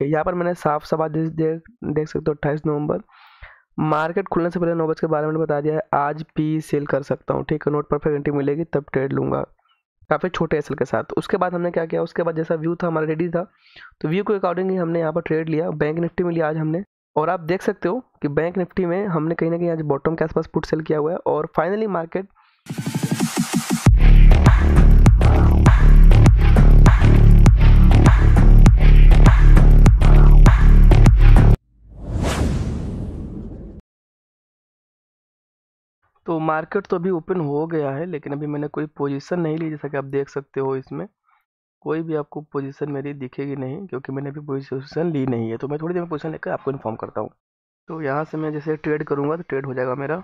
तो यहाँ पर मैंने साफ सफा देख देख सकते हो अट्ठाईस नवंबर मार्केट खुलने से पहले नौ बज के बारे में बता दिया है आज पी सेल कर सकता हूँ ठीक है नोट परफेक्ट एंट्री मिलेगी तब ट्रेड लूँगा काफ़ी छोटे एसल के साथ उसके बाद हमने क्या किया उसके बाद जैसा व्यू था हमारा रेडी था तो व्यू के अकॉर्डिंग ही हमने यहाँ पर ट्रेड लिया बैंक निफ्टी में लिया आज हमने और आप देख सकते हो कि बैंक निफ्टी में हमने कहीं ना कहीं आज बॉटम के आसपास पुट सेल किया हुआ है और फाइनली मार्केट तो मार्केट तो अभी ओपन हो गया है लेकिन अभी मैंने कोई पोजीशन नहीं ली जैसा कि आप देख सकते हो इसमें कोई भी आपको पोजीशन मेरी दिखेगी नहीं क्योंकि मैंने अभी पोजीशन ली नहीं है तो मैं थोड़ी देर में पोजीशन लेकर आपको इन्फॉर्म करता हूँ तो यहाँ से मैं जैसे ट्रेड करूँगा तो ट्रेड हो जाएगा मेरा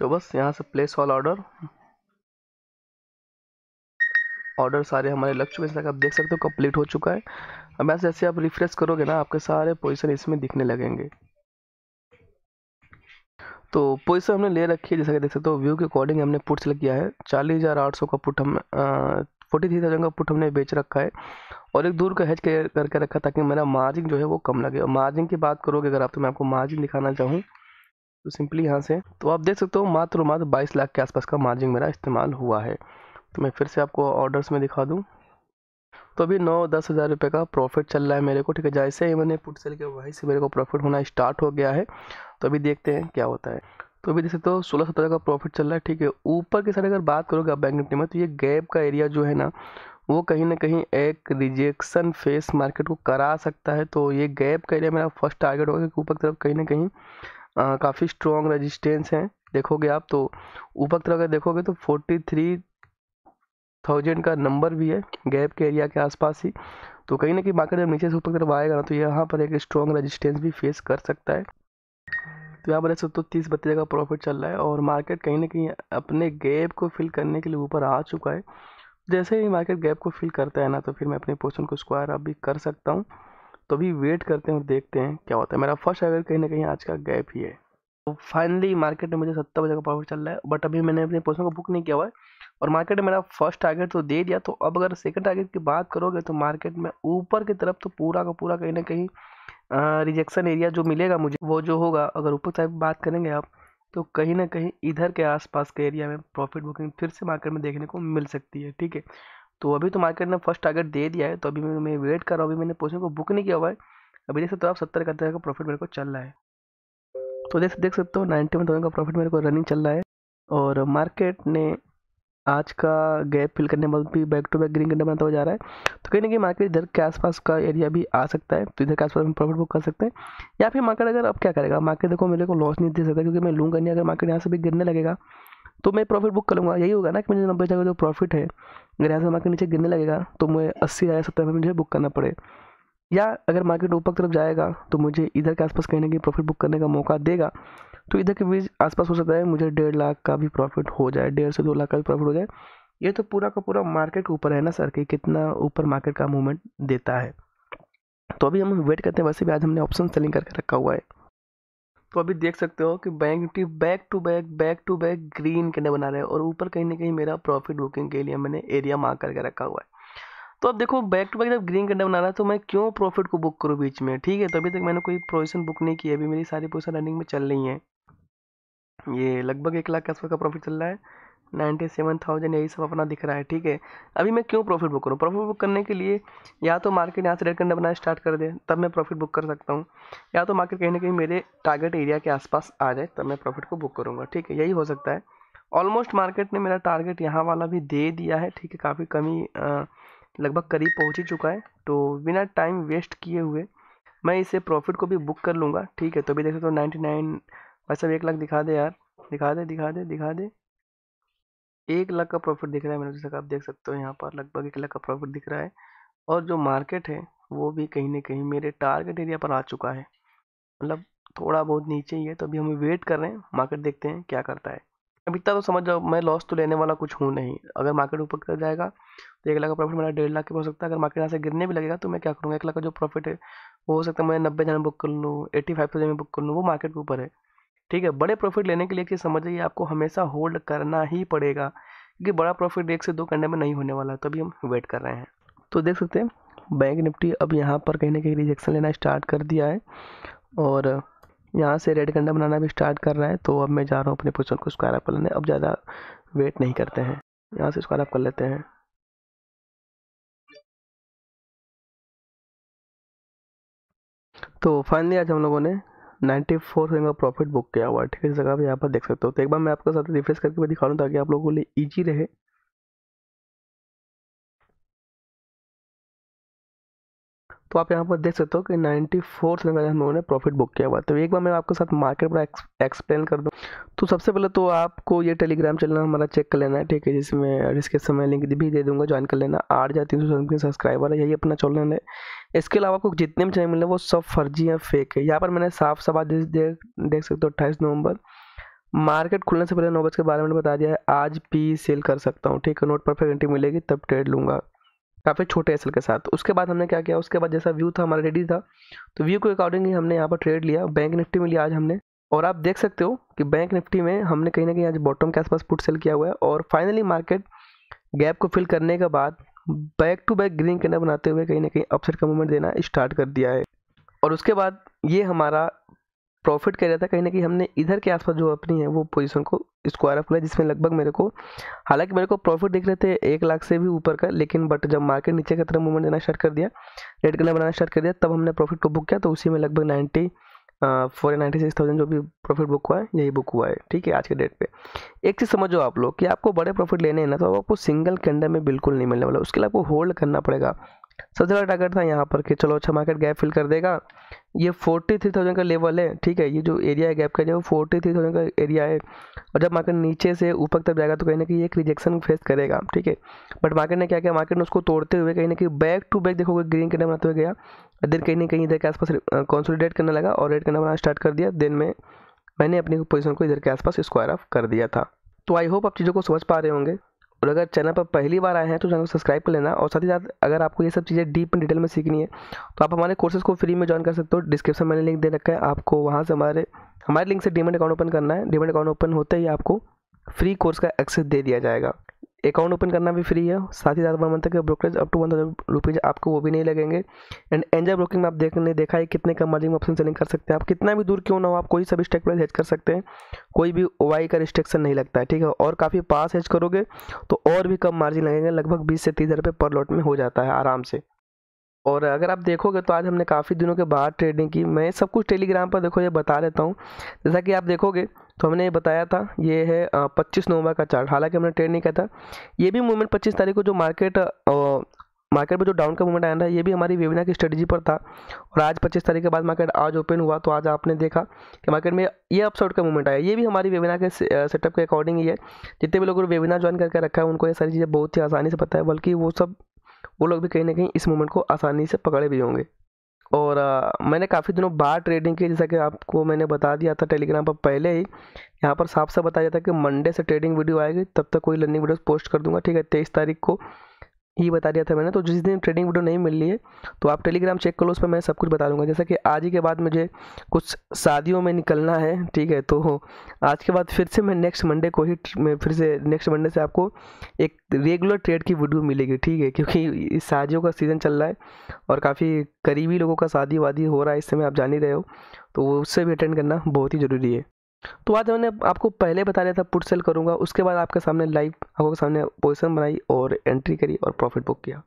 तो बस यहाँ से प्लेस ऑल ऑर्डर ऑर्डर सारे हमारे लग चुके हैं जैसा कि आप देख सकते हो कंप्लीट हो चुका है अब ऐसे जैसे आप रिफ्रेश करोगे ना आपके सारे पोजीशन इसमें दिखने लगेंगे तो पोजिशन हमने ले रखी है जैसा कि देख सकते हो व्यू के अकॉर्डिंग हमने पुट सेलेक्ट किया है चालीस हज़ार आठ सौ का पुट हम फोर्टी थ्री थाउजेंड का पुट हमने बेच रखा है और एक दूर का हेज करके रखा ताकि मेरा मार्जिन जो है वो कम लगे और मार्जिन की बात करोगे अगर आप तो मैं आपको मार्जिन दिखाना चाहूँ तो सिंपली यहाँ से तो आप देख सकते हो मात्र मात्र बाईस लाख के आसपास का मार्जिन मेरा इस्तेमाल हुआ है तो मैं फिर से आपको ऑर्डर्स में दिखा दूँ तो अभी नौ दस हज़ार रुपये का प्रॉफिट चल रहा है मेरे को ठीक है जैसे ही मैंने पुट सेल किया वहीं से मेरे को प्रॉफिट होना स्टार्ट हो गया है तो अभी देखते हैं क्या होता है तो अभी जैसे तो सोलह सत्रह का प्रॉफिट चल रहा है ठीक है ऊपर के साइड अगर बात करोगे आप बैंक निफ्टी में तो ये गैप का एरिया जो है ना वो कहीं ना कहीं एक रिजेक्शन फेस मार्केट को करा सकता है तो ये गैप का एरिया मेरा फर्स्ट टारगेट होगा क्योंकि ऊपर की तरफ कहीं ना कहीं काफ़ी स्ट्रॉन्ग रजिस्टेंस हैं देखोगे आप तो ऊपर की तरफ अगर देखोगे तो फोर्टी थ्री थाउजेंड का नंबर भी है गैप के एरिया के आसपास ही तो कहीं ना कहीं मार्केट जब नीचे से ऊपर की तरफ आएगा ना तो यहाँ पर एक स्ट्रॉन्ग रजिस्टेंस भी फेस कर सकता है तो यहाँ पर देख सकते हो तीस बत्तीस का प्रॉफिट चल रहा है और मार्केट कहीं ना कहीं अपने गैप को फिल करने के लिए ऊपर आ चुका है जैसे ही मार्केट गैप को फिल करता है ना तो फिर मैं अपने पोर्सन को स्क्वायर अप भी कर सकता हूँ तो अभी वेट करते हैं और देखते हैं क्या होता है मेरा फर्स्ट अवेयर कहीं ना कहीं आज का गैप ही है तो फाइनली मार्केट में मुझे सत्तर बजे का प्रॉफिट चल रहा है बट अभी मैंने अपने पोर्सन को बुक नहीं किया हुआ है और मार्केट में मेरा फर्स्ट टारगेट तो दे दिया तो अब अगर सेकंड टारगेट की बात करोगे तो मार्केट में ऊपर की तरफ तो पूरा का पूरा कहीं ना कहीं रिजेक्शन एरिया जो मिलेगा मुझे वो जो होगा अगर ऊपर साइड बात करेंगे आप तो कहीं ना कहीं इधर के आसपास के एरिया में प्रॉफिट बुकिंग फिर से मार्केट में देखने को मिल सकती है ठीक है तो अभी तो मार्केट ने फर्स्ट टारगेट दे दिया है तो अभी मैं वेट कर रहा हूँ अभी मैंने पोजिशन को बुक नहीं किया हुआ है अभी देख सकते हो आप सत्तर का तरह का प्रॉफिट मेरे को चल रहा है तो देख देख सकते हो नाइन्टी वन थाउजेंड का प्रॉफिट मेरे को रनिंग चल रहा है और मार्केट ने आज का गैप फिल करने मतलब भी बैक टू बैक ग्रीन करने बनता तो हुआ जा रहा है तो कहीं ना कहीं मार्केट इधर के आसपास का एरिया भी आ सकता है तो इधर के आसपास हम प्रॉफिट बुक कर सकते हैं या फिर मार्केट अगर अब क्या करेगा मार्केट देखो मेरे को लॉस नहीं दे सकता क्योंकि मैं लूँगा नहीं अगर मार्केट यहाँ से भी गिरने लगेगा तो मैं प्रॉफिट बुक करूँगा यही होगा ना कि मुझे नब्बे जगह जो प्रॉफिट है अगर यहाँ से मार्केट नीचे गिरने लगेगा तो मुझे अस्सी हज़ार सत्तर में मुझे बुक करना पड़े या अगर मार्केट ऊपर तरफ जाएगा तो मुझे इधर के आसपास कहीं ना कहीं प्रॉफिट बुक करने का मौका देगा तो इधर के बीच आसपास हो सकता है मुझे डेढ़ लाख का भी प्रॉफिट हो जाए डेढ़ से दो लाख का भी प्रॉफिट हो जाए ये तो पूरा का पूरा मार्केट के ऊपर है ना सर कि कितना ऊपर मार्केट का मूवमेंट देता है तो अभी हम वेट करते हैं वैसे भी आज हमने ऑप्शन सेलिंग करके रखा हुआ है तो अभी देख सकते हो कि bank Nifty back to back back to back green candle बना रहे हैं और ऊपर कहीं ना कहीं मेरा प्रॉफिट बुकिंग के लिए मैंने एरिया मार्क करके रखा हुआ है तो अब देखो बैक टू बैक जब ग्रीन कैंडल बना रहा है तो मैं क्यों प्रॉफिट को बुक करूँ बीच में ठीक है तो अभी तक मैंने कोई पोजिशन बुक नहीं की है अभी मेरी सारी पोजिशन रनिंग में चल रही है ये लगभग एक लाख के आसपास का प्रॉफिट चल रहा है नाइन्टी सेवन थाउजेंड यही सब अपना दिख रहा है ठीक है अभी मैं क्यों प्रॉफिट बुक करूँ प्रॉफिट बुक करने के लिए या तो मार्केट यहाँ से रेड कैंडल बनाना स्टार्ट कर दे तब मैं प्रॉफिट बुक कर सकता हूँ या तो मार्केट कहीं ना कहीं मेरे टारगेट एरिया के आसपास आ जाए तब मैं प्रॉफिट को बुक करूँगा ठीक है यही हो सकता है ऑलमोस्ट मार्केट ने मेरा टारगेट यहाँ वाला भी दे दिया है ठीक है काफ़ी कमी लगभग करीब पहुँच ही चुका है तो बिना टाइम वेस्ट किए हुए मैं इसे प्रॉफिट को भी बुक कर लूँगा ठीक है तो अभी देखो तो नाइन्टी नाइन भाई साहब एक लाख दिखा दे यार दिखा दे दिखा दे दिखा दे एक लाख का प्रॉफिट दिख रहा है मेरे जैसा आप देख सकते हो यहाँ पर लगभग एक लाख का प्रॉफिट दिख रहा है और जो मार्केट है वो भी कहीं ना कहीं मेरे टारगेट एरिया पर आ चुका है मतलब थोड़ा बहुत नीचे ही है तो अभी हम वेट कर रहे हैं मार्केट देखते हैं क्या करता है अभी इतना तो समझ जाओ मैं लॉस तो लेने वाला कुछ हूँ नहीं अगर मार्केट ऊपर कर जाएगा तो एक लाख का प्रॉफिट मेरा डेढ़ लाख का हो सकता है अगर मार्केट यहाँ से गिरने भी लगेगा तो मैं क्या करूँगा एक लाख का जो प्रॉफिट है वो हो सकता है मैं नब्बे हज़ार में बुक कर लूँ एट्टी फाइव थाउजेंड में बुक कर लूँ वो मार्केट के ऊपर है ठीक है बड़े प्रॉफिट लेने के लिए एक चीज़ आइए आपको हमेशा होल्ड करना ही पड़ेगा क्योंकि बड़ा प्रॉफिट एक से दो घंटे में नहीं होने वाला तो अभी हम वेट कर रहे हैं तो देख सकते हैं बैंक निफ्टी अब यहाँ पर कहीं ना कहीं रिजेक्शन लेना स्टार्ट कर दिया है और यहाँ से रेड कंडा बनाना भी स्टार्ट कर रहा है तो अब मैं जा रहा हूँ अपने पोजिशन को स्क्वायर अप कर लेने अब ज़्यादा वेट नहीं करते हैं यहाँ से स्क्वायर अप कर लेते हैं तो फाइनली आज हम लोगों ने नाइन्टी फोर का प्रॉफिट बुक किया हुआ है ठीक है इस जगह आप यहाँ पर देख सकते हो तो एक बार मैं आपके साथ रिफ्रेश करके दिखा रहा हूँ ताकि आप लोगों के लिए ईजी रहे तो आप यहाँ पर देख सकते हो कि नाइन्टी फोर रुपये हम लोगों ने प्रॉफिट बुक किया हुआ तो एक बार मैं आपके साथ मार्केट पर एक्सप्लेन कर दूँ तो सबसे पहले तो आपको ये टेलीग्राम चैनल हमारा चेक कर लेना है ठीक है जिसमें इसके समय लिंक भी दे दूँगा ज्वाइन कर लेना आठ हज़ार तीन सौ सब्सक्राइबर है यही अपना चैनल है इसके अलावा आपको जितने भी चैनल मिले वो सब फर्जी या फेक है यहाँ पर मैंने साफ सफा देख देख सकते हो अट्ठाईस नवंबर मार्केट खुलने से पहले नौ बज के बारे में बता दिया है आज पी सेल कर सकता हूँ ठीक है नोट परफेक्ट एंट्री मिलेगी तब ट्रेड लूँगा काफ़ी छोटे एसल के साथ उसके बाद हमने क्या किया उसके बाद जैसा व्यू था हमारा रेडी था तो व्यू के अकॉर्डिंग ही हमने यहाँ पर ट्रेड लिया बैंक निफ्टी में लिया आज हमने और आप देख सकते हो कि बैंक निफ्टी में हमने कहीं ना कहीं आज बॉटम के आसपास पुट सेल किया हुआ है और फाइनली मार्केट गैप को फिल करने के बाद back to back green candle बनाते हुए कहीं ना कहीं अपसेट का मूवमेंट देना स्टार्ट कर दिया है और उसके बाद ये हमारा प्रॉफिट कह रहा था कहीं ना कहीं हमने इधर के आसपास जो अपनी है वो पोजीशन को स्क्वायर अप किया जिसमें लगभग मेरे को हालांकि मेरे को प्रॉफिट दिख रहे थे एक लाख से भी ऊपर का लेकिन बट जब मार्केट नीचे की तरफ मूवमेंट देना स्टार्ट कर दिया रेड कलर बनाना स्टार्ट कर दिया तब हमने प्रॉफिट को बुक किया तो उसी में लगभग नाइन्टी फोर या नाइन्टी सिक्स थाउजेंड जो भी प्रॉफिट बुक हुआ है यही बुक हुआ है ठीक है आज के डेट पे एक चीज़ समझो आप लोग कि आपको बड़े प्रॉफिट लेने हैं ना तो आपको सिंगल कैंडल में बिल्कुल नहीं मिलने वाला उसके लिए आपको होल्ड करना पड़ेगा सबसे बड़ा टारगेट था यहाँ पर कि चलो अच्छा मार्केट गैप फिल कर देगा ये फोर्टी थ्री थाउजेंड का लेवल है ठीक है ये जो एरिया है गैप का जो फोर्टी थ्री थाउजेंड का एरिया है और जब मार्केट नीचे से ऊपर तक जाएगा तो कहीं ना कहीं एक रिजेक्शन फेस करेगा ठीक है बट मार्केट ने क्या किया मार्केट ने उसको तोड़ते हुए कहीं ना कहीं बैक टू बैक देखोगे ग्रीन कैंडल बनाते हुए गया देन कहीं ना कहीं इधर के आसपास कॉन्सोलिडेट करने लगा और रेड कैंडल बनाना स्टार्ट कर दिया देन में मैंने अपनी पोजिशन को इधर के आसपास स्क्वायर ऑफ कर दिया था तो आई होप आप चीज़ों को समझ पा रहे होंगे और अगर चैनल पर पहली बार आए हैं तो चैनल को सब्सक्राइब कर लेना और साथ ही साथ अगर आपको ये सब चीज़ें डीप में डिटेल में सीखनी है तो आप हमारे कोर्सेज को फ्री में ज्वाइन कर सकते हो डिस्क्रिप्शन मैंने लिंक दे रखा है आपको वहाँ से हमारे हमारे लिंक से डीमेंट अकाउंट ओपन करना है डीमेंट अकाउंट ओपन होते ही आपको फ्री कोर्स का एक्सेस दे दिया जाएगा अकाउंट ओपन करना भी फ्री है साथ ही साथ वन मंथ का brokerage up to one thousand rupees आपको वो भी नहीं लगेंगे एंड एंजल ब्रोकिंग में आप देखने देखा है कितने कम मार्जिन में ऑप्शन सेलिंग कर सकते हैं आप कितना भी दूर क्यों ना हो आप कोई सब स्टेक प्राइस हेज कर सकते हैं कोई भी वाई का रिस्ट्रिक्शन नहीं लगता है ठीक है और काफ़ी पास हेज करोगे तो और भी कम मार्जिन लगेंगे लगभग बीस से तीस हज़ार रुपये पर लॉट में हो जाता है आराम से और अगर आप देखोगे तो आज हमने काफ़ी दिनों के बाद ट्रेडिंग की मैं सब कुछ टेलीग्राम पर देखो ये बता देता हूँ जैसा कि आप देखोगे तो हमने ये बताया था ये है पच्चीस नवंबर का चार्ट हालांकि हमने ट्रेड नहीं किया था ये भी मूवमेंट पच्चीस तारीख को जो मार्केट मार्केट में जो डाउन का मूवमेंट आया था ये भी हमारी वेबिनार की स्ट्रेटजी पर था और आज पच्चीस तारीख के बाद मार्केट आज ओपन हुआ तो आज आपने देखा कि मार्केट में ये अपसाउट का मूवमेंट आया ये भी हमारी वेबिनार के सेटअप के अकॉर्डिंग ही है जितने भी लोगों ने वेबिनार ज्वाइन करके रखा है उनको ये सारी चीज़ें बहुत ही आसानी से पता है बल्कि वो सब वो लोग भी कहीं ना कहीं इस मूवमेंट को आसानी से पकड़े भी होंगे और आ, मैंने काफ़ी दिनों बाद ट्रेडिंग की जैसा कि आपको मैंने बता दिया था टेलीग्राम पर पहले ही यहाँ पर साफ साफ बताया था कि मंडे से ट्रेडिंग वीडियो आएगी तब तक कोई लर्निंग वीडियो पोस्ट कर दूंगा ठीक है तेईस तारीख को ही बता दिया था मैंने तो जिस दिन ट्रेडिंग वीडियो नहीं मिल रही है तो आप टेलीग्राम चेक करो उस पर मैं सब कुछ बता दूंगा जैसा कि आज ही के बाद मुझे कुछ शादियों में निकलना है ठीक है तो आज के बाद फिर से मैं नेक्स्ट मंडे को ही मैं फिर से नेक्स्ट मंडे से आपको एक रेगुलर ट्रेड की वीडियो मिलेगी ठीक है क्योंकि इस शादियों का सीज़न चल रहा है और काफ़ी करीबी लोगों का शादी वादी हो रहा है इस समय आप जान ही रहे हो तो उससे भी अटेंड करना बहुत ही ज़रूरी है तो आज मैंने आपको पहले बता दिया था पुट सेल करूँगा उसके बाद आपके सामने लाइव आपके सामने पोजिशन बनाई और एंट्री करी और प्रॉफिट बुक किया